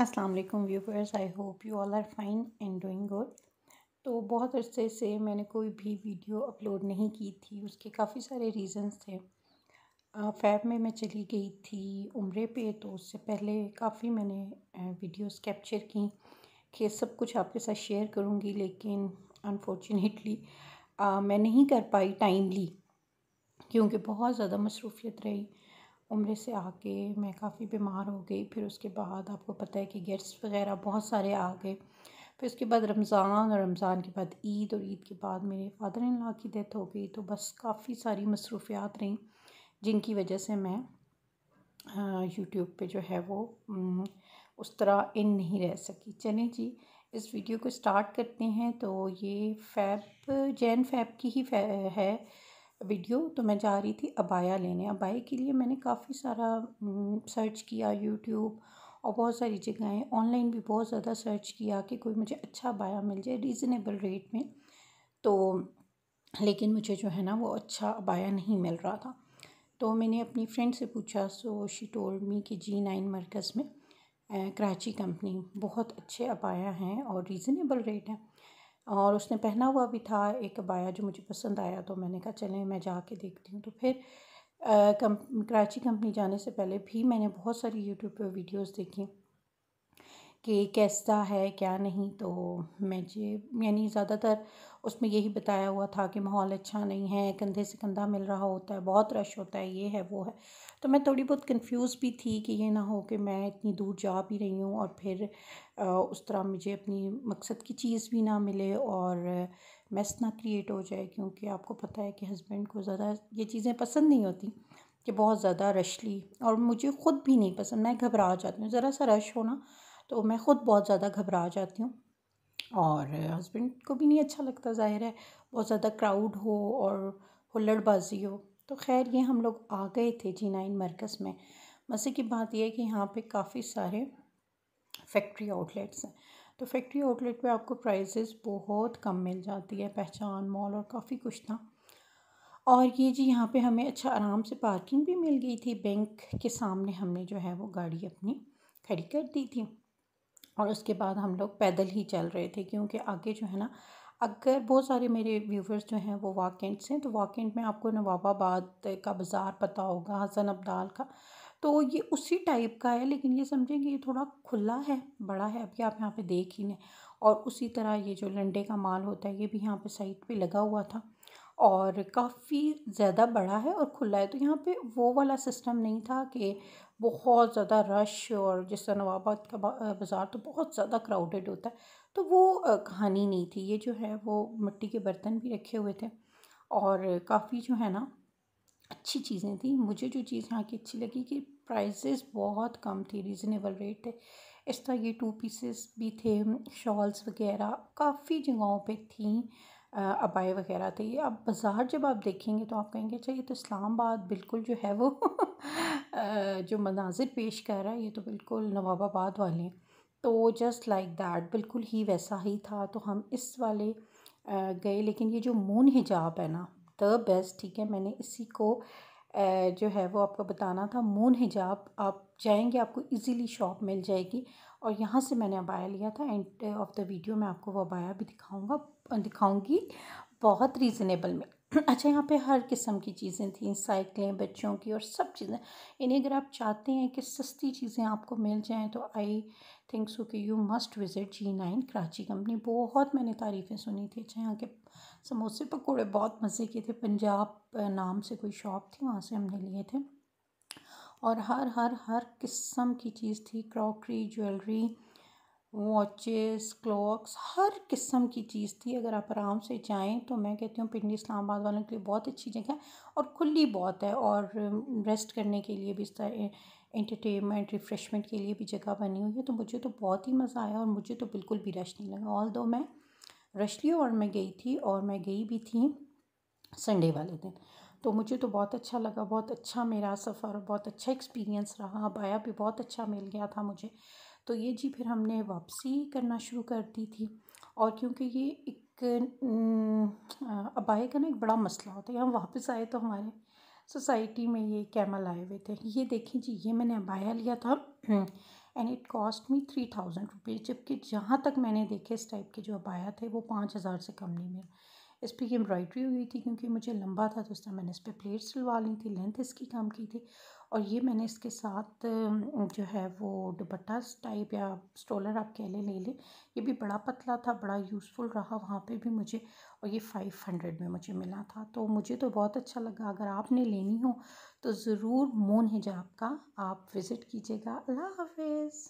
Aslam viewers I hope you all are fine and doing good तो बहुत अरसे से मैंने कोई भी वीडियो अपलोड नहीं की थी उसके काफ़ी सारे रीज़न्स थे फैब में मैं चली गई थी उम्र पे तो उससे पहले काफ़ी मैंने वीडियोस कैप्चर की कि सब कुछ आपके साथ शेयर करूँगी लेकिन अनफॉर्चुनेटली मैं नहीं कर पाई टाइमली क्योंकि बहुत ज़्यादा मसरूफियत रही उम्र से आके मैं काफ़ी बीमार हो गई फिर उसके बाद आपको पता है कि गेट्स वगैरह बहुत सारे आ गए फिर उसके बाद रमज़ान और रमज़ान के बाद ईद और ईद के बाद मेरे फादर इन लॉ की डेथ हो गई तो बस काफ़ी सारी मसरूफियात रहीं जिनकी वजह से मैं यूट्यूब पे जो है वो उस तरह इन नहीं रह सकी चलें जी इस वीडियो को स्टार्ट करते हैं तो ये फैब जैन फैब की ही फै, है वीडियो तो मैं जा रही थी अबाया लेने अबाया के लिए मैंने काफ़ी सारा सर्च किया यूट्यूब और बहुत सारी जगहें ऑनलाइन भी बहुत ज़्यादा सर्च किया कि कोई मुझे अच्छा अबाया मिल जाए रीज़नेबल रेट में तो लेकिन मुझे जो है ना वो अच्छा अबाया नहीं मिल रहा था तो मैंने अपनी फ्रेंड से पूछा सो शी टोल्ड मी कि जी नाइन मरकज़ में कराची कंपनी बहुत अच्छे अबाया हैं और रीज़नेबल रेट हैं और उसने पहना हुआ भी था एक अबाया जो मुझे पसंद आया तो मैंने कहा चलें मैं जा के देखती हूँ तो फिर कम कराची कंपनी जाने से पहले भी मैंने बहुत सारी यूट्यूब पर वीडियोज़ देखी कि कैसा है क्या नहीं तो मुझे यानी ज़्यादातर उसमें यही बताया हुआ था कि माहौल अच्छा नहीं है कंधे से कंधा मिल रहा होता है बहुत रश होता है ये है वो है तो मैं थोड़ी बहुत कंफ्यूज भी थी कि ये ना हो कि मैं इतनी दूर जा भी रही हूँ और फिर उस तरह मुझे अपनी मकसद की चीज़ भी ना मिले और मैस ना क्रिएट हो जाए क्योंकि आपको पता है कि हस्बैंड को ज़्यादा ये चीज़ें पसंद नहीं होती कि बहुत ज़्यादा रश ली और मुझे ख़ुद भी नहीं पसंद मैं घबरा जाती हूँ ज़रा सा रश होना तो मैं ख़ुद बहुत ज़्यादा घबरा जाती हूँ और हस्बैंड को भी नहीं अच्छा लगता ज़ाहिर है बहुत ज़्यादा क्राउड हो और हुल्लड़बाजी हो तो खैर ये हम लोग आ गए थे जी नाइन मरकज़ में मज़े की बात यह है कि यहाँ पे काफ़ी सारे फैक्ट्री आउटलेट्स हैं तो फैक्ट्री आउटलेट पे आपको प्राइजेस बहुत कम मिल जाती है पहचान मॉल और काफ़ी कुछ था और ये जी यहाँ पे हमें अच्छा आराम से पार्किंग भी मिल गई थी बैंक के सामने हमने जो है वो गाड़ी अपनी खड़ी कर दी थी और उसके बाद हम लोग पैदल ही चल रहे थे क्योंकि आगे जो है ना अगर बहुत सारे मेरे व्यूवर्स जो हैं वो वाकेंट्स हैं तो वाकेंट में आपको नवाबाबाद का बाज़ार पता होगा हसन अब्दाल का तो ये उसी टाइप का है लेकिन ये समझेंगे ये थोड़ा खुला है बड़ा है अभी आप यहाँ पे देख ही लें और उसी तरह ये जो लंडे का माल होता है ये भी यहाँ पे साइड पे लगा हुआ था और काफ़ी ज़्यादा बड़ा है और खुला है तो यहाँ पे वो वाला सिस्टम नहीं था कि बहुत ज़्यादा रश और जिस तरह नवाबाद का बाज़ार तो बहुत ज़्यादा क्राउडेड होता है तो वो कहानी नहीं थी ये जो है वो मिट्टी के बर्तन भी रखे हुए थे और काफ़ी जो है ना अच्छी चीज़ें थी मुझे जो चीज़ यहाँ की अच्छी लगी कि प्राइसेस बहुत कम थी रीज़नेबल रेट थे इस तरह ये टू पीसेस भी थे शॉल्स वगैरह काफ़ी जगहों पे थी अबाए वगैरह थे तो ये अब बाज़ार जब आप देखेंगे तो आप कहेंगे अच्छा ये तो इस्लामाबाद बिल्कुल जो है वो जो मनाजिर पेश कर रहा है ये तो बिल्कुल नवाबाबाद वाले हैं तो जस्ट लाइक दैट बिल्कुल ही वैसा ही था तो हम इस वाले गए लेकिन ये जो मून हिजाब है ना द बेस्ट ठीक है मैंने इसी को जो है वो आपको बताना था मून हिजाब आप जाएंगे आपको इजीली शॉप मिल जाएगी और यहाँ से मैंने अबाया लिया था एंड ऑफ द वीडियो मैं आपको वो अबाया भी दिखाऊँगा दिखाऊँगी बहुत रीज़नेबल में अच्छा यहाँ पे हर किस्म की चीज़ें थी साइकिलें बच्चों की और सब चीज़ें इन्हें अगर आप चाहते हैं कि सस्ती चीज़ें आपको मिल जाएं तो आई थिंक सो कि you must visit G nine Karachi company बहुत मैंने तारीफ़ें सुनी थी अच्छा यहाँ के समोसे पकौड़े बहुत मज़े के थे पंजाब नाम से कोई शॉप थी वहाँ से हमने लिए थे और हर हर हर किस्म की चीज़ थी क्रॉकरी ज्वेलरी वॉचेस क्लॉक्स हर किस्म की चीज़ थी अगर आप आराम से जाएं तो मैं कहती हूँ पिंडी इस्लामाबाद वालों के लिए बहुत अच्छी जगह है और खुली बहुत है और रेस्ट करने के लिए भी इस तरह इंटरटेनमेंट रिफ़्रेशमेंट के लिए भी जगह बनी हुई है तो मुझे तो बहुत ही मज़ा आया और मुझे तो बिल्कुल भी रश नहीं लगा ऑल दो मैं रश लिया और मैं गई थी और मैं गई भी थी संडे वाले दिन तो मुझे तो बहुत अच्छा लगा बहुत अच्छा मेरा सफ़र बहुत अच्छा एक्सपीरियंस रहा बाया भी बहुत अच्छा मिल गया था मुझे तो ये जी फिर हमने वापसी करना शुरू कर दी थी और क्योंकि ये एक अबाया का ना एक बड़ा मसला होता है हम वापस आए तो हमारे सोसाइटी में ये कैमल आए हुए थे ये देखें जी ये मैंने अबाया लिया था and it cost me three thousand rupees जबकि जहाँ तक मैंने देखे इस टाइप के जो अबाया थे वो पाँच हज़ार से कम नहीं मिला इस पर एम्ब्रॉयड्री हुई थी क्योंकि मुझे लंबा था तो उस टाइम मैंने इस पर प्लेट्स सिलवा ली थी लेंथ इसकी कम की थी और ये मैंने इसके साथ जो है वो दुपट्टा टाइप या स्टोलर आप कह लें ले लें ये भी बड़ा पतला था बड़ा यूज़फुल रहा वहाँ पे भी मुझे और ये फ़ाइव हंड्रेड में मुझे मिला था तो मुझे तो बहुत अच्छा लगा अगर आपने लेनी हो तो ज़रूर मोन हिजाब का आप विज़िट कीजिएगा अल्लाह हाफिज़